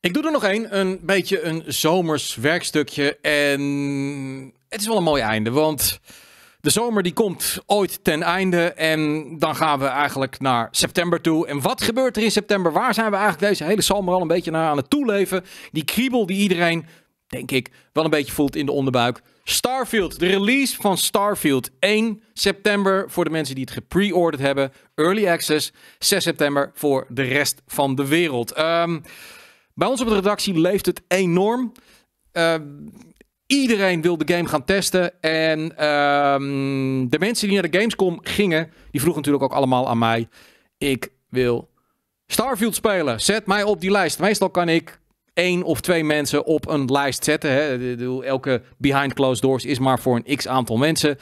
Ik doe er nog één, een beetje een zomers werkstukje. En het is wel een mooi einde, want de zomer die komt ooit ten einde. En dan gaan we eigenlijk naar september toe. En wat gebeurt er in september? Waar zijn we eigenlijk deze hele zomer al een beetje naar aan het toeleven? Die kriebel die iedereen, denk ik, wel een beetje voelt in de onderbuik. Starfield, de release van Starfield. 1 september voor de mensen die het gepre-ordered hebben. Early access, 6 september voor de rest van de wereld. Ehm, bij ons op de redactie leeft het enorm. Ehm, iedereen wil de game gaan testen. En ehm, de mensen die naar de Gamescom gingen, die vroegen natuurlijk ook allemaal aan mij. Ik wil Starfield spelen. Zet mij op die lijst. Meestal kan ik één of twee mensen op een lijst zetten. Hè. Elke behind closed doors is maar voor een x aantal mensen.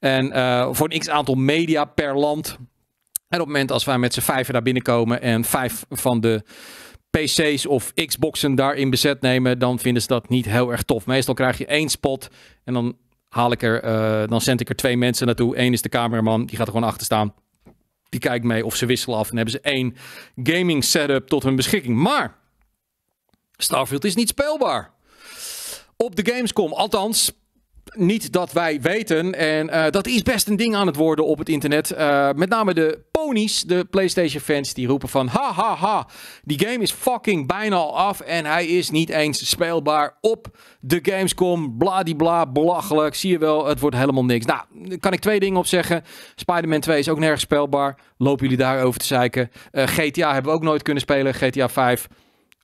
En eh, voor een x aantal media per land. En op het moment als wij met z'n vijven binnen komen en vijf van de PC's of Xboxen daarin bezet nemen, dan vinden ze dat niet heel erg tof. Meestal krijg je één spot en dan haal ik er, eh, dan zend ik er twee mensen naartoe. Eén is de cameraman, die gaat er gewoon achter staan. Die kijkt mee of ze wisselen af en hebben ze één gaming setup tot hun beschikking. Maar Starfield is niet speelbaar. Op de Gamescom, althans, niet dat wij weten. En eh, dat is best een ding aan het worden op het internet. Eh, met name de ponies, de PlayStation fans, die roepen van... Ha, ha, ha, die game is fucking bijna al af en hij is niet eens speelbaar op de Gamescom. Bladibla, belachelijk, zie je wel, het wordt helemaal niks. Nou, daar kan ik twee dingen op zeggen. Spider-Man 2 is ook nergens speelbaar. Lopen jullie daarover te zeiken. Eh, GTA hebben we ook nooit kunnen spelen, GTA 5...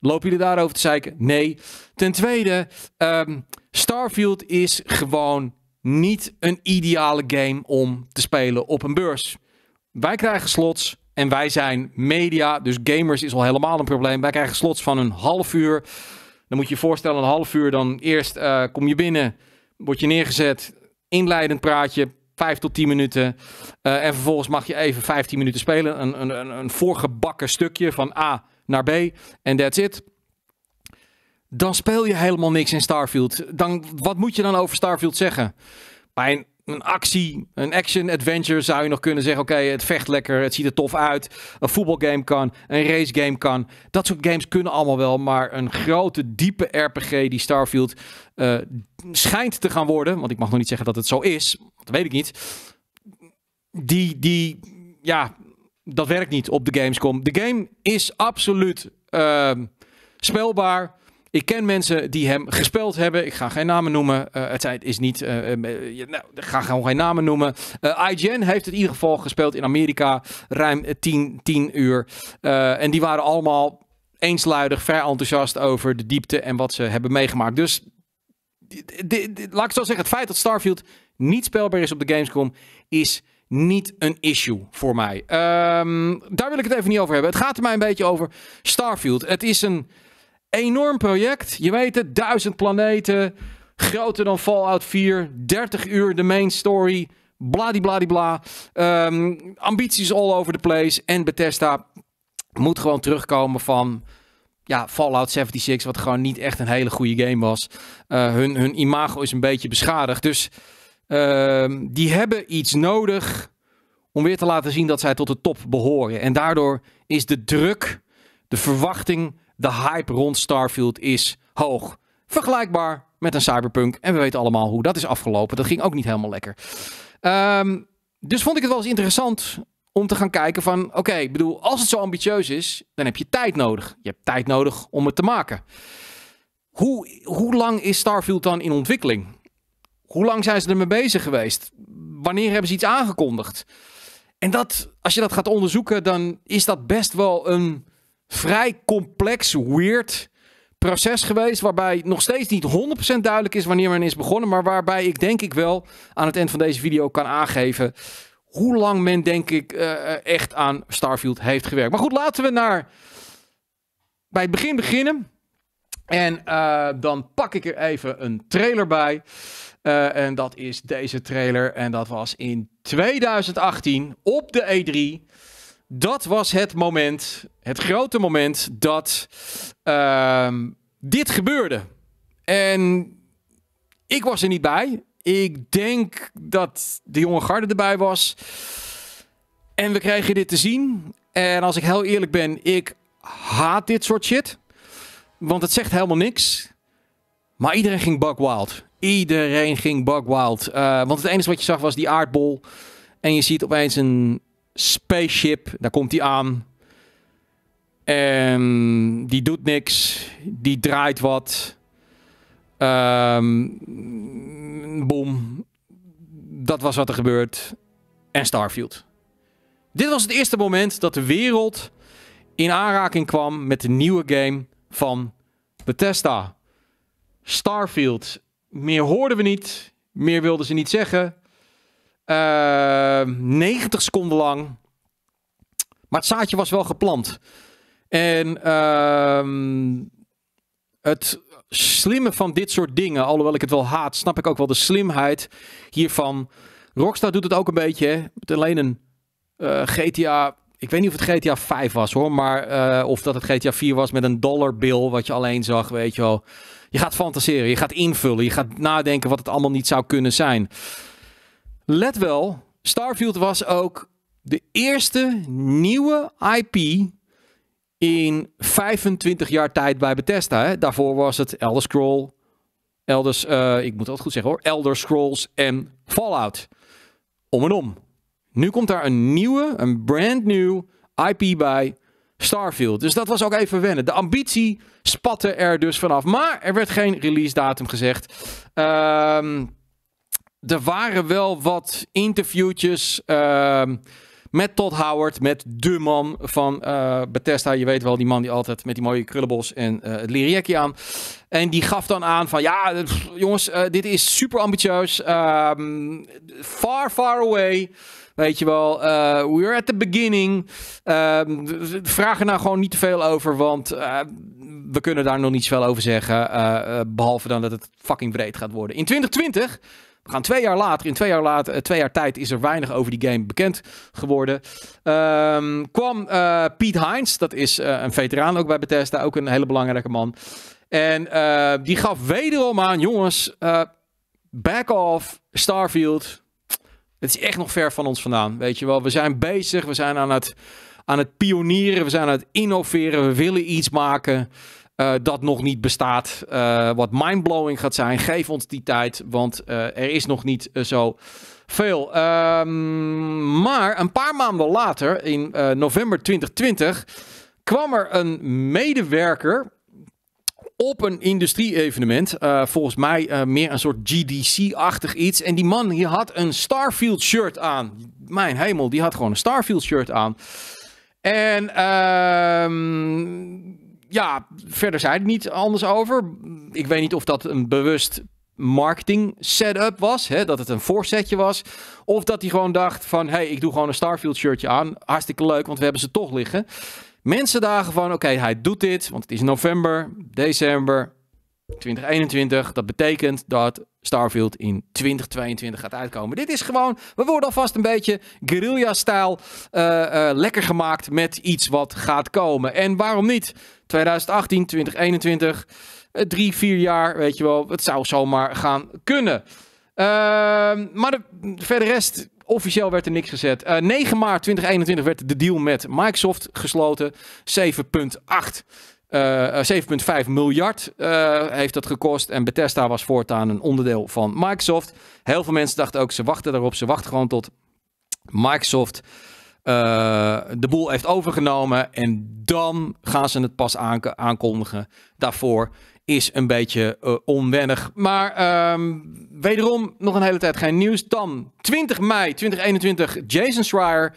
Lopen jullie daarover te zeiken? Nee. Ten tweede, ehm, Starfield is gewoon niet een ideale game om te spelen op een beurs. Wij krijgen slots en wij zijn media, dus gamers is al helemaal een probleem. Wij krijgen slots van een half uur. Dan moet je je voorstellen, een half uur dan eerst eh, kom je binnen, word je neergezet, inleidend praatje, vijf tot tien minuten. Eh, en vervolgens mag je even 15 minuten spelen. Een, een, een voorgebakken stukje van A, ah, naar B en that's it. Dan speel je helemaal niks in Starfield. Dan, wat moet je dan over Starfield zeggen? Bij een, een actie, een action-adventure zou je nog kunnen zeggen... oké, het vecht lekker, het ziet er tof uit. Een voetbalgame kan, een racegame kan. Dat soort games kunnen allemaal wel. Maar een grote, diepe RPG die Starfield eh, schijnt te gaan worden... want ik mag nog niet zeggen dat het zo is, dat weet ik niet... Die, die, ja, dat werkt niet op de Gamescom. De game is absoluut uh, spelbaar. Ik ken mensen die hem gespeeld hebben. Ik ga geen namen noemen. Eh, het is niet. Eh, eh, nou, ik ga gewoon geen namen noemen. IGN heeft het in ieder geval gespeeld in Amerika. Ruim 10, 10 uur. en die waren allemaal eensluidig, ver enthousiast over de diepte en wat ze hebben meegemaakt. Dus laat ik zo zeggen: het feit dat Starfield niet spelbaar is op de Gamescom is niet een issue voor mij. Ehm, daar wil ik het even niet over hebben. Het gaat er mij een beetje over Starfield. Het is een enorm project. Je weet het, duizend planeten. Groter dan Fallout 4. 30 uur de main story. Bladibladibla. Um, ambities all over the place. En Bethesda moet gewoon terugkomen van ja, Fallout 76, wat gewoon niet echt een hele goede game was. Uh, hun, hun imago is een beetje beschadigd. Dus Ehm, die hebben iets nodig om weer te laten zien dat zij tot de top behoren. En daardoor is de druk, de verwachting, de hype rond Starfield is hoog. Vergelijkbaar met een Cyberpunk. En we weten allemaal hoe dat is afgelopen. Dat ging ook niet helemaal lekker. Ehm, dus vond ik het wel eens interessant om te gaan kijken van... Oké, ik bedoel, als het zo ambitieus is, dan heb je tijd nodig. Je hebt tijd nodig om het te maken. Hoe, hoe lang is Starfield dan in ontwikkeling? Hoe lang zijn ze ermee bezig geweest? Wanneer hebben ze iets aangekondigd? En dat, als je dat gaat onderzoeken, dan is dat best wel een vrij complex, weird proces geweest. Waarbij nog steeds niet 100% duidelijk is wanneer men is begonnen. Maar waarbij ik denk ik wel aan het eind van deze video kan aangeven. Hoe lang men denk ik eh, eh, echt aan Starfield heeft gewerkt. Maar goed, laten we naar bij het begin beginnen. En eh, dan pak ik er even een trailer bij. Eh, en dat is deze trailer. En dat was in 2018 op de E3. Dat was het moment, het grote moment dat ehm, dit gebeurde. En ik was er niet bij. Ik denk dat de jonge garde erbij was. En we kregen dit te zien. En als ik heel eerlijk ben, ik haat dit soort shit. Want het zegt helemaal niks. Maar iedereen ging bug wild. Iedereen ging bug wild. Eh, want het enige wat je zag was die aardbol. En je ziet opeens een spaceship. Daar komt die aan. en ehm, die doet niks. Die draait wat. Um, boom. Dat was wat er gebeurt. En Starfield. Dit was het eerste moment dat de wereld in aanraking kwam met de nieuwe game van Bethesda. Starfield. Meer hoorden we niet. Meer wilden ze niet zeggen. 90 eh, seconden lang. Maar het zaadje was wel geplant. En ehm, het slimme van dit soort dingen, alhoewel ik het wel haat, snap ik ook wel de slimheid hiervan. Rockstar doet het ook een beetje. Met alleen een eh, GTA. Ik weet niet of het GTA 5 was hoor. Maar, eh, of dat het GTA 4 was met een dollarbil Wat je alleen zag, weet je wel. Je gaat fantaseren, je gaat invullen, je gaat nadenken wat het allemaal niet zou kunnen zijn. Let wel, Starfield was ook de eerste nieuwe IP in 25 jaar tijd bij Bethesda. Hè? Daarvoor was het Elder Scroll, Elders, eh, ik moet dat goed zeggen hoor, Elder Scrolls en Fallout. Om en om. Nu komt daar een nieuwe, een brand new IP bij Starfield. Dus dat was ook even wennen. De ambitie spatte er dus vanaf. Maar er werd geen release datum gezegd. Ehm, er waren wel wat interviewtjes ehm, met Todd Howard, met de man van uh, Bethesda. Je weet wel, die man die altijd met die mooie krullenbos en eh, het liriekje aan. En die gaf dan aan van, ja eh, jongens, dit is super ambitieus. Ehm, far, far away Weet je wel, eh, we're at the beginning. Uh, vraag er nou gewoon niet te veel over, want eh, we kunnen daar nog niet zoveel over zeggen. Eh, behalve dan dat het fucking breed gaat worden. In 2020 we gaan twee jaar later, in twee jaar, later, twee jaar tijd is er weinig over die game bekend geworden. Um, kwam uh, Piet Heinz, dat is een veteraan ook bij Bethesda, ook een hele belangrijke man. En die gaf wederom aan, jongens, back off, Starfield, het is echt nog ver van ons vandaan. Weet je wel, we zijn bezig, we zijn aan het, aan het pionieren, we zijn aan het innoveren, we willen iets maken. Eh, dat nog niet bestaat. Uh, wat mindblowing gaat zijn. Geef ons die tijd, want eh, er is nog niet zo veel. Ehm, maar een paar maanden later, in november 2020, kwam er een medewerker op een industrie-evenement. Eh, volgens mij eh, meer een soort GDC-achtig iets. En die man die had een Starfield shirt aan. Mijn hemel, die had gewoon een Starfield shirt aan. En ehm, ja, verder zei het niet anders over. Ik weet niet of dat een bewust marketing setup was. Hè, dat het een voorzetje was. Of dat hij gewoon dacht van... hé, hey, ik doe gewoon een Starfield shirtje aan. Hartstikke leuk, want we hebben ze toch liggen. Mensen dagen van, oké, hij doet dit, want het is november, december 2021. Dat betekent dat Starfield in 2022 gaat uitkomen. Dit is gewoon, we worden alvast een beetje guerrilla-stijl eh, eh, lekker gemaakt met iets wat gaat komen. En waarom niet? 2018, 2021, eh, drie, vier jaar, weet je wel. Het zou zomaar gaan kunnen. Ehm, maar de, verder rest Officieel werd er niks gezet. Uh, eh, 9 maart 2021 werd de deal met Microsoft gesloten. 7,8 uh, 7,5 miljard eh, heeft dat gekost. En Bethesda was voortaan een onderdeel van Microsoft. Heel veel mensen dachten ook, ze wachten daarop. Ze wachten gewoon tot Microsoft eh, de boel heeft overgenomen. En dan gaan ze het pas aankondigen. Daarvoor is een beetje eh, onwennig. Maar ehm, wederom nog een hele tijd geen nieuws. Dan 20 mei 2021, Jason Schreier.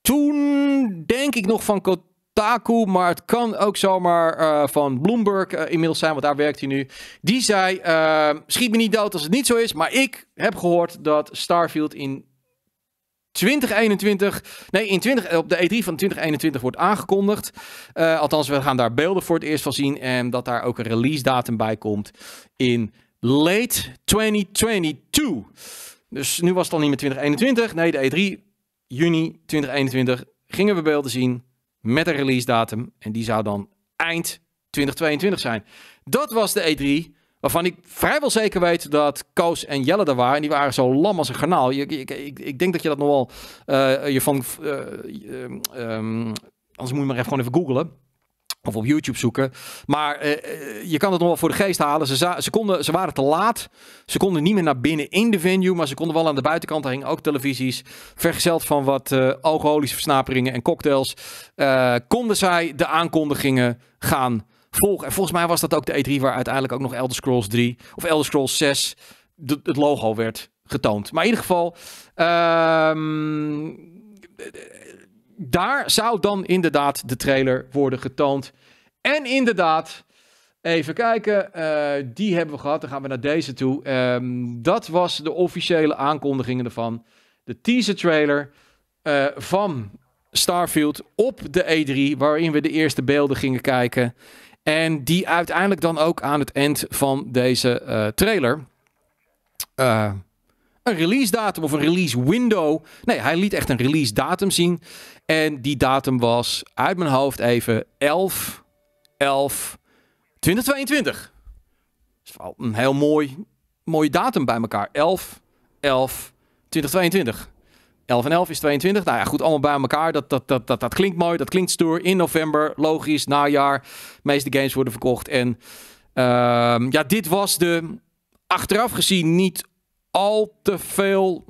Toen denk ik nog van Kotaku, maar het kan ook zomaar eh, van Bloomberg eh, inmiddels zijn, want daar werkt hij nu. Die zei, ehm, schiet me niet dood als het niet zo is, maar ik heb gehoord dat Starfield in 2021, nee, in 20, op de E3 van 2021 wordt aangekondigd. Eh, althans, we gaan daar beelden voor het eerst van zien. En dat daar ook een release datum bij komt in late 2022. Dus nu was het al niet meer 2021. Nee, de E3, juni 2021, gingen we beelden zien met een release datum. En die zou dan eind 2022 zijn. Dat was de E3. Waarvan ik vrijwel zeker weet dat Koos en Jelle er waren. En die waren zo lam als een garnaal. Ik, ik, ik, ik denk dat je dat nogal eh, je van. Uh, um, anders moet je maar even gewoon even googlen. Of op YouTube zoeken. Maar je kan het nog wel voor de geest halen. Ze, ze, konden, ze waren te laat. Ze konden niet meer naar binnen in de venue. Maar ze konden wel aan de buitenkant. Daar hingen ook televisies. Vergezeld van wat alcoholische versnaperingen en cocktails. konden zij de aankondigingen gaan volgen. En volgens mij was dat ook de E3 waar uiteindelijk ook nog Elder Scrolls 3 of Elder Scrolls 6 het logo werd getoond. Maar in ieder geval, ehm, daar zou dan inderdaad de trailer worden getoond. En inderdaad, even kijken, eh, die hebben we gehad. Dan gaan we naar deze toe. Ehm, dat was de officiële aankondigingen ervan. De teaser trailer eh, van Starfield op de E3, waarin we de eerste beelden gingen kijken. En die uiteindelijk dan ook aan het eind van deze eh, trailer. Eh, een release datum of een release window. Nee, hij liet echt een release datum zien. En die datum was uit mijn hoofd even 11 11 2022. Dat is wel een heel mooi, mooie datum bij elkaar. 11 11 2022. 11 en 11 is 22. Nou ja, goed, allemaal bij elkaar. Dat, dat, dat, dat, dat klinkt mooi, dat klinkt stoer. In november, logisch, najaar. De meeste games worden verkocht. En ehm, ja, dit was de achteraf gezien niet al te veel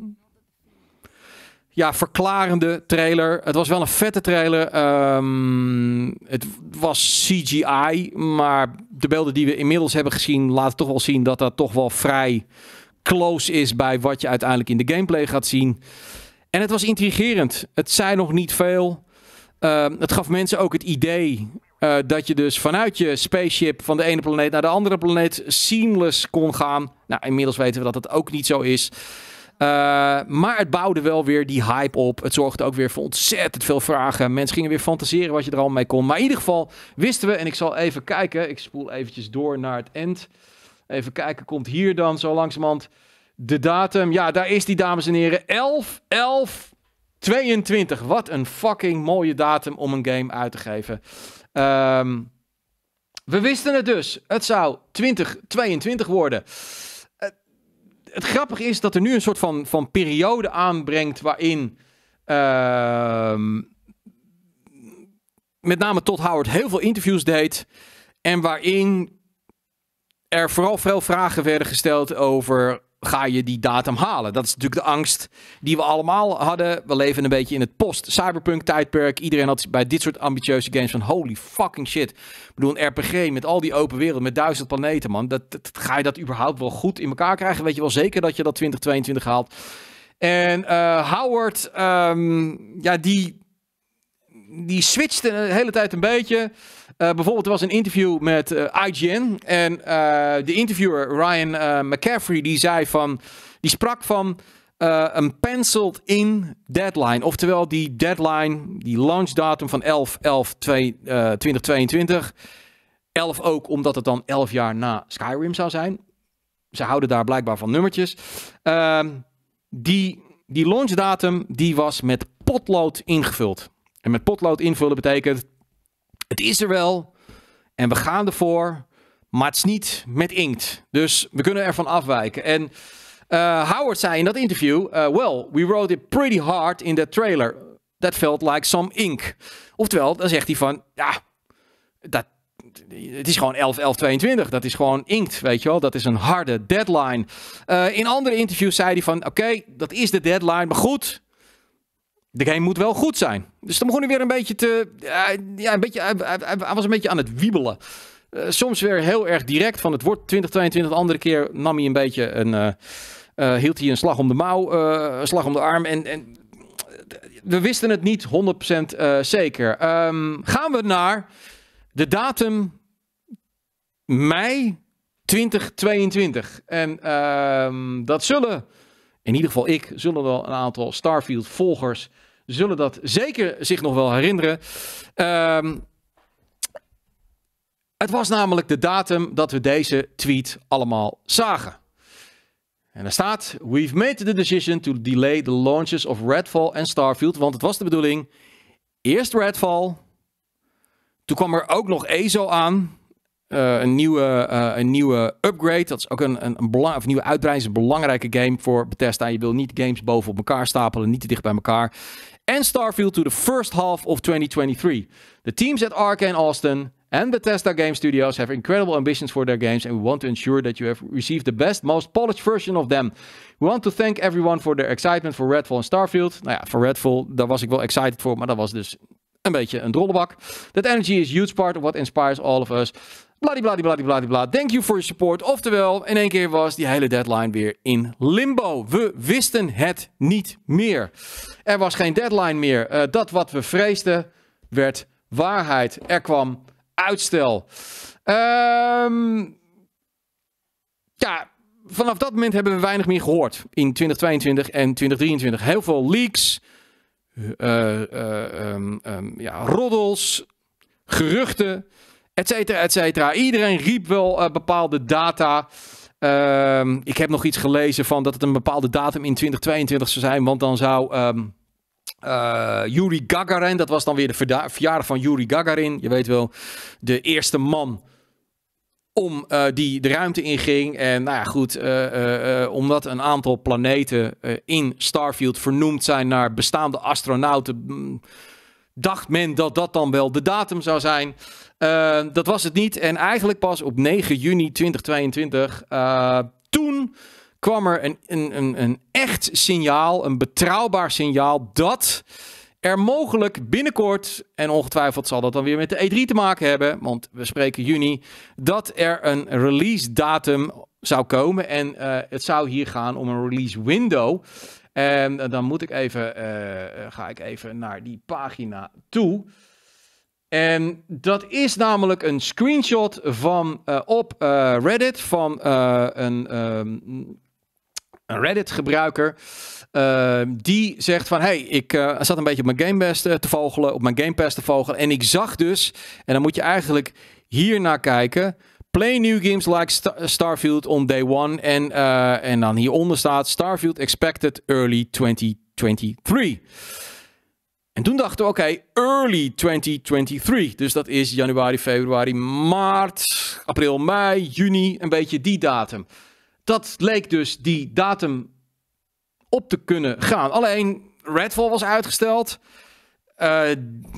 ja, verklarende trailer. Het was wel een vette trailer. Ehm, het was CGI, maar de beelden die we inmiddels hebben gezien laten toch wel zien dat dat toch wel vrij close is bij wat je uiteindelijk in de gameplay gaat zien. En het was intrigerend. Het zei nog niet veel. Ehm, het gaf mensen ook het idee eh, dat je dus vanuit je spaceship van de ene planeet naar de andere planeet seamless kon gaan. Nou, inmiddels weten we dat dat ook niet zo is. Eh, maar het bouwde wel weer die hype op. Het zorgde ook weer voor ontzettend veel vragen. Mensen gingen weer fantaseren wat je er al mee kon. Maar in ieder geval wisten we, en ik zal even kijken. Ik spoel eventjes door naar het end. Even kijken, komt hier dan zo langzamerhand. De datum, ja, daar is die, dames en heren. 11, 11, 22. Wat een fucking mooie datum om een game uit te geven. Ehm, we wisten het dus. Het zou 2022 worden. Eh, het grappige is dat er nu een soort van, van periode aanbrengt waarin. Ehm, met name Todd Howard heel veel interviews deed. En waarin er vooral veel vragen werden gesteld over ga je die datum halen? Dat is natuurlijk de angst die we allemaal hadden. We leven een beetje in het post-cyberpunk-tijdperk. Iedereen had bij dit soort ambitieuze games van holy fucking shit. Ik bedoel, een RPG met al die open wereld, met duizend planeten, man. Dat, ga je dat überhaupt wel goed in elkaar krijgen? Weet je wel zeker dat je dat 2022 haalt? En eh, Howard, ehm, ja, die, die switchte de hele tijd een beetje. Eh, bijvoorbeeld, er was een interview met eh, IGN. En eh, de interviewer Ryan McCaffrey, die zei van... Die sprak van een penciled in deadline. Oftewel die deadline, die launchdatum van 11, 11, 2, uh, 2022. 11 ook omdat het dan 11 jaar na Skyrim zou zijn. Ze houden daar blijkbaar van nummertjes. Ehm, die, die launchdatum die was met potlood ingevuld. En met potlood invullen betekent het is er wel en we gaan ervoor, maar het is niet met inkt. Dus we kunnen ervan afwijken. En eh, Howard zei in dat interview: eh, Well, we wrote it pretty hard in that trailer. That felt like some ink. Oftewel, dan zegt hij van: Ja, dat, het is gewoon 11, 11, 22. Dat is gewoon inkt, weet je wel. Dat is een harde deadline. Eh, in andere interviews zei hij van, oké, dat is de deadline. Maar goed, de game moet wel goed zijn. Dus dan begon hij weer een beetje te. Eh, ja, een beetje, eh, eh, hij, was een beetje aan het wiebelen. soms weer heel erg direct van het wordt 2022. De andere keer nam hij een beetje een. hield hij een slag om de mouw, een slag om de arm. En, en we wisten het niet 100% zeker. Ehm, gaan we naar de datum mei 2022. En ehm, dat zullen in ieder geval ik, zullen wel een aantal Starfield-volgers zullen dat zeker zich nog wel herinneren. Ehm, het was namelijk de datum dat we deze tweet allemaal zagen. En daar staat: We've made the decision to delay the launches of Redfall en Starfield. Want het was de bedoeling. Eerst Redfall. Toen kwam er ook nog ESO aan. Eh, een, nieuwe, eh, een nieuwe upgrade. Dat is ook een, een, een, of nieuwe uitbreiding. een belangrijke game voor Bethesda. Je wil niet games boven op elkaar stapelen. Niet te dicht bij elkaar. and Starfield to the first half of 2023. The teams at Arkane Austin and Bethesda Game Studios have incredible ambitions for their games, and we want to ensure that you have received the best, most polished version of them. We want to thank everyone for their excitement for Redfall and Starfield. Nou ja, voor Redfall, daar was ik wel excited voor, maar dat was dus een beetje een drollebak. That energy is a huge part of what inspires all of us. Bladibladibladibladibla. Thank you for your support. Oftewel, in één keer was die hele deadline weer in limbo. We wisten het niet meer. Er was geen deadline meer. Eh, dat wat we vreesden werd waarheid. Er kwam uitstel. Ehm, ja, vanaf dat moment hebben we weinig meer gehoord in 2022 en 2023. Heel veel leaks, uh, ja, roddels, geruchten etcetera cetera, et cetera. Iedereen riep wel eh, bepaalde data. Ehm, ik heb nog iets gelezen van dat het een bepaalde datum in 2022 zou zijn, want dan zou... Um, Yuri Gagarin, dat was dan weer de verjaardag van Yuri Gagarin. Je weet wel, de eerste man om eh, die de ruimte inging. En nou ja, goed, omdat een aantal planeten in Starfield vernoemd zijn naar bestaande astronauten, mm, dacht men dat dat dan wel de datum zou zijn. Ehm, dat was het niet. En eigenlijk pas op 9 juni 2022, eh, toen kwam er een, een, een, een echt signaal, een betrouwbaar signaal dat er mogelijk binnenkort, en ongetwijfeld zal dat dan weer met de E3 te maken hebben, want we spreken juni, dat er een release datum zou komen. En eh, het zou hier gaan om een release window. En eh, dan moet ik even, ga ik even naar die pagina toe. En dat is namelijk een screenshot van eh, op eh, Reddit van eh, een, ehm, een Reddit-gebruiker. Ehm, die zegt van, hey, ik zat een beetje op mijn Game Pass te vogelen, op mijn Game Pass te vogelen. En ik zag dus, en dan moet je eigenlijk hier naar kijken. Play new games like Starfield on day one. En, en dan hieronder staat Starfield expected early 2023. En toen dachten we, oké, early 2023. Dus dat is januari, februari, maart, april, mei, juni, een beetje die datum. Dat leek dus die datum op te kunnen gaan. Alleen Redfall was uitgesteld. Eh,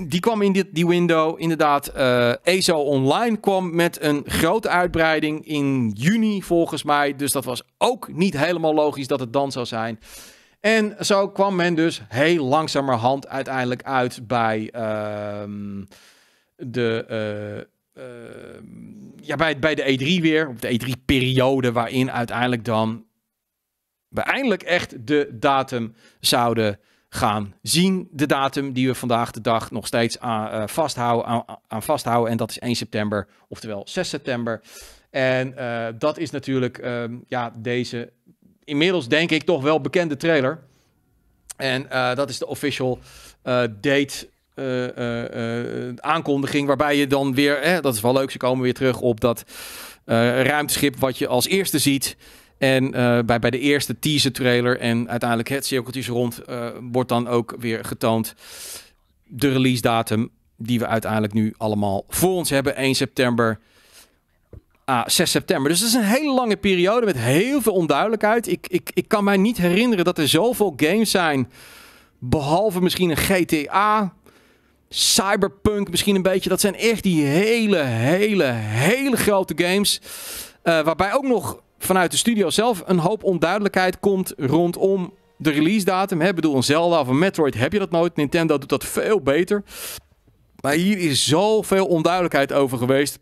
die kwam in dit, die window. Inderdaad, uh, eh, ESO Online kwam met een grote uitbreiding in juni volgens mij. Dus dat was ook niet helemaal logisch dat het dan zou zijn. En zo kwam men dus heel langzamerhand uiteindelijk uit bij ehm, de. Eh, ehm, ja, bij, bij de E3 weer, op de E3-periode, waarin uiteindelijk dan we eindelijk echt de datum zouden gaan zien. De datum die we vandaag de dag nog steeds aan, eh, vasthouden, aan, vasthouden. En dat is 1 september, oftewel 6 september. En eh, dat is natuurlijk ehm, ja, deze inmiddels denk ik toch wel bekende trailer. En eh, dat is de official eh, date eh, aankondiging. Waarbij je dan weer, dat is wel leuk, ze komen weer terug op dat ruimteschip wat je als eerste ziet. En bij, bij de eerste teaser trailer en uiteindelijk het cirkeltje rond wordt dan ook weer getoond. De release datum die we uiteindelijk nu allemaal voor ons hebben. 1 september 6 ah, september. Dus dat is een hele lange periode met heel veel onduidelijkheid. Ik, ik, ik kan mij niet herinneren dat er zoveel games zijn. Behalve misschien een GTA, Cyberpunk misschien een beetje. Dat zijn echt die hele, hele, hele grote games. Eh, waarbij ook nog vanuit de studio zelf een hoop onduidelijkheid komt rondom de release datum. Ik bedoel, een Zelda of een Metroid heb je dat nooit. Nintendo doet dat veel beter. Maar hier is zoveel onduidelijkheid over geweest.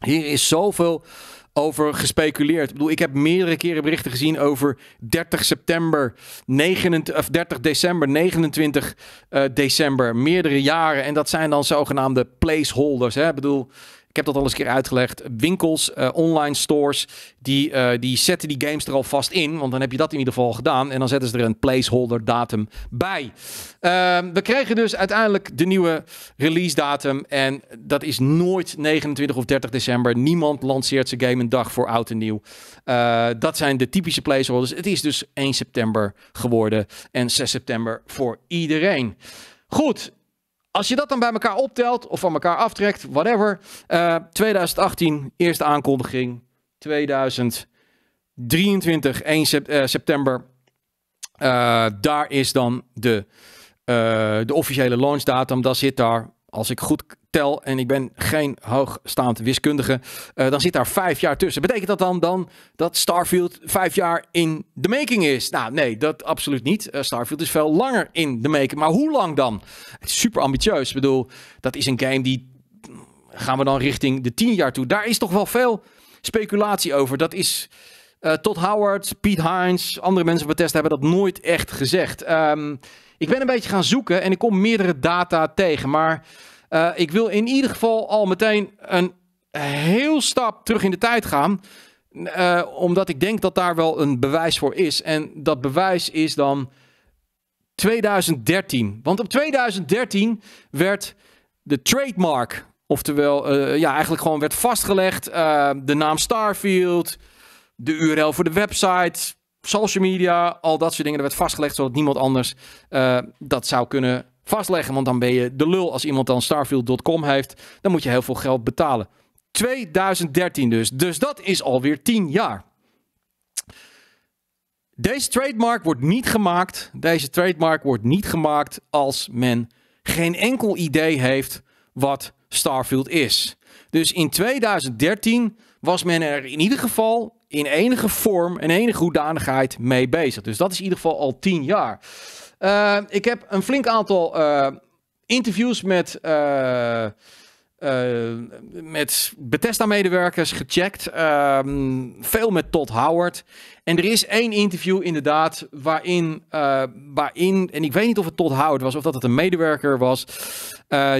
Hier is zoveel over gespeculeerd. Ik bedoel, ik heb meerdere keren berichten gezien over 30 september, 29, of 30 december, 29 eh, december, meerdere jaren. En dat zijn dan zogenaamde placeholders. Hè? Ik bedoel, ik heb dat al eens een keer uitgelegd. Winkels, eh, online stores, die, eh, die zetten die games er al vast in. Want dan heb je dat in ieder geval gedaan. En dan zetten ze er een placeholder datum bij. Ehm, we kregen dus uiteindelijk de nieuwe release datum. En dat is nooit 29 of 30 december. Niemand lanceert zijn game een dag voor oud en nieuw. Eh, dat zijn de typische placeholders. Het is dus 1 september geworden. En 6 september voor iedereen. Goed, als je dat dan bij elkaar optelt of van elkaar aftrekt, whatever. 2018, eh, eerste aankondiging. 2023, 1 eh, september. Eh, daar is dan de, de officiële launchdatum. Dat zit daar, als ik goed tel en ik ben geen hoogstaand wiskundige, eh, dan zit daar vijf jaar tussen. Betekent dat dan, dan dat Starfield vijf jaar in de making is? Nou, nee, dat absoluut niet. Eh, Starfield is veel langer in de making. Maar hoe lang dan? super ambitieus. Ik bedoel, dat is een game die. Mm, gaan we dan richting de tien jaar toe? Daar is toch wel veel speculatie over. Dat is. Uh, Todd Howard, Pete Hines, andere mensen van hebben dat nooit echt gezegd. Ehm, ik ben een beetje gaan zoeken en ik kom meerdere data tegen. Maar eh, ik wil in ieder geval al meteen een heel stap terug in de tijd gaan. Eh, omdat ik denk dat daar wel een bewijs voor is. En dat bewijs is dan 2013. Want op 2013 werd de trademark, oftewel, eh, ja, eigenlijk gewoon werd vastgelegd. de naam Starfield, de URL voor de website, social media, al dat soort dingen. Er werd vastgelegd zodat niemand anders dat zou kunnen vastleggen. Want dan ben je de lul als iemand dan Starfield.com heeft. Dan moet je heel veel geld betalen. 2013 dus. Dus dat is alweer 10 jaar. Deze trademark wordt niet gemaakt. Deze trademark wordt niet gemaakt als men geen enkel idee heeft wat Starfield is. Dus in 2013 was men er in ieder geval in enige vorm en enige hoedanigheid mee bezig. Dus dat is in ieder geval al 10 jaar. Eh, ik heb een flink aantal eh, interviews met, uh, met Bethesda-medewerkers gecheckt. Ehm, veel met Todd Howard. En er is één interview inderdaad waarin, waarin, en ik weet niet of het Todd Howard was of dat het een medewerker was,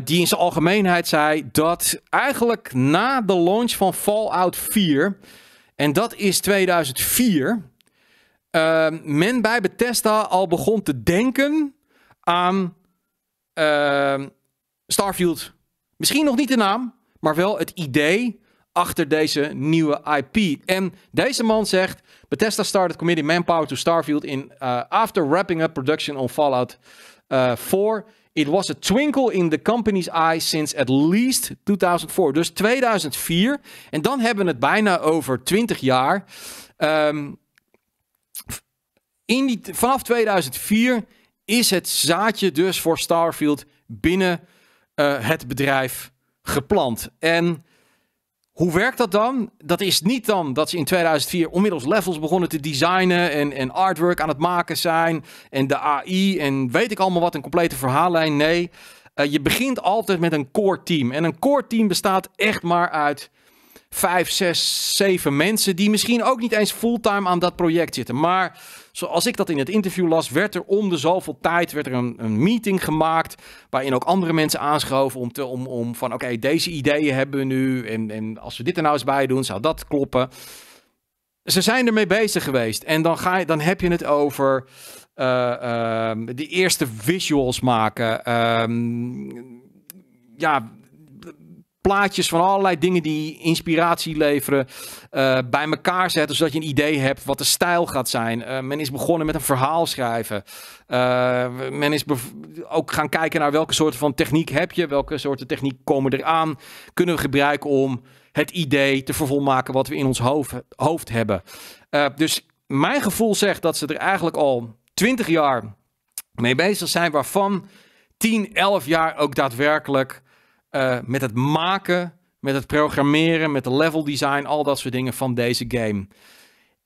die in zijn algemeenheid zei dat eigenlijk na de launch van Fallout 4, en dat is 2004 Ehm, men bij Bethesda al begon te denken aan ehm, Starfield. Misschien nog niet de naam, maar wel het idee achter deze nieuwe IP. En deze man zegt: Bethesda started committing manpower to Starfield in eh, after wrapping up production on Fallout 4. Eh, It was a twinkle in the company's eye since at least 2004. Dus 2004. En dan hebben we het bijna over 20 jaar. Um, die, vanaf 2004 is het zaadje dus voor Starfield binnen eh, het bedrijf geplant. En hoe werkt dat dan? Dat is niet dan dat ze in 2004 onmiddels levels begonnen te designen en, en artwork aan het maken zijn en de AI en weet ik allemaal wat, een complete verhaallijn. Nee, eh, je begint altijd met een core team. En een core team bestaat echt maar uit vijf, zes, zeven mensen die misschien ook niet eens fulltime aan dat project zitten. Maar zoals ik dat in het interview las, werd er om de zoveel tijd werd er een, een meeting gemaakt. Waarin ook andere mensen aanschoven om, te, om, om van oké, deze ideeën hebben we nu. En, en als we dit er nou eens bij doen, zou dat kloppen. Ze zijn ermee bezig geweest. En dan, ga je, dan heb je het over eh, ehm, de eerste visuals maken. Ehm, ja, plaatjes van allerlei dingen die inspiratie leveren uh, bij elkaar zetten, zodat je een idee hebt wat de stijl gaat zijn. Eh, men is begonnen met een verhaal schrijven. Eh, men is ook gaan kijken naar welke soorten van techniek heb je, welke soorten techniek komen eraan, kunnen we gebruiken om het idee te vervolmaken wat we in ons hoofd, hoofd hebben. dus mijn gevoel zegt dat ze er eigenlijk al 20 jaar mee bezig zijn, waarvan 10, 11 jaar ook daadwerkelijk eh, met het maken, met het programmeren, met de level design, al dat soort dingen van deze game.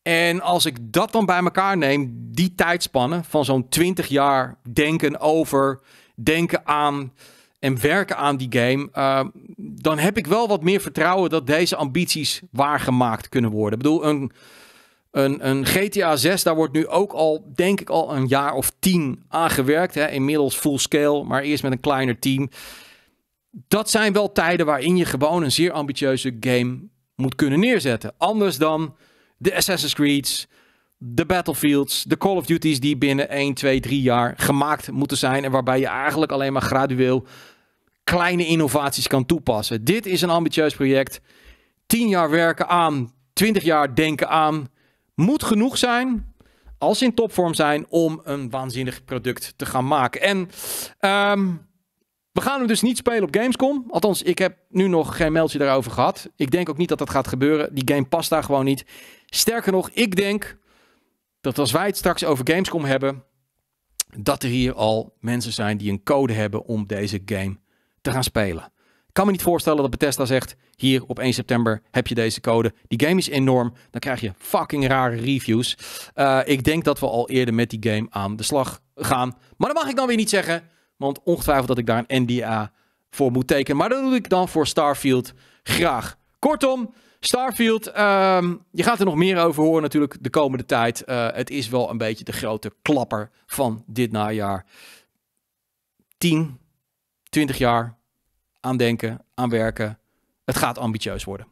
En als ik dat dan bij elkaar neem, die tijdspannen van zo'n 20 jaar denken over, denken aan en werken aan die game, eh, dan heb ik wel wat meer vertrouwen dat deze ambities waargemaakt kunnen worden. Ik bedoel, een, een, een GTA 6, daar wordt nu ook al, denk ik, al een jaar of tien aan gewerkt. Hè? Inmiddels full scale, maar eerst met een kleiner team dat zijn wel tijden waarin je gewoon een zeer ambitieuze game moet kunnen neerzetten. Anders dan de Assassin's Creed's, de Battlefields, de Call of Duty's die binnen 1, 2, 3 jaar gemaakt moeten zijn. En waarbij je eigenlijk alleen maar gradueel kleine innovaties kan toepassen. Dit is een ambitieus project. 10 jaar werken aan, 20 jaar denken aan. Moet genoeg zijn, als in topvorm zijn, om een waanzinnig product te gaan maken. En ehm, we gaan hem dus niet spelen op Gamescom. Althans, ik heb nu nog geen mailtje daarover gehad. Ik denk ook niet dat dat gaat gebeuren. Die game past daar gewoon niet. Sterker nog, ik denk dat als wij het straks over Gamescom hebben, dat er hier al mensen zijn die een code hebben om deze game te gaan spelen. Ik kan me niet voorstellen dat Bethesda zegt: hier op 1 september heb je deze code. Die game is enorm. Dan krijg je fucking rare reviews. Eh, ik denk dat we al eerder met die game aan de slag gaan. Maar dat mag ik dan weer niet zeggen. Want ongetwijfeld dat ik daar een NDA voor moet tekenen. Maar dat doe ik dan voor Starfield graag. Kortom, Starfield, ehm, je gaat er nog meer over horen natuurlijk de komende tijd. Eh, het is wel een beetje de grote klapper van dit najaar. 10, 20 jaar aan denken, aan werken. Het gaat ambitieus worden.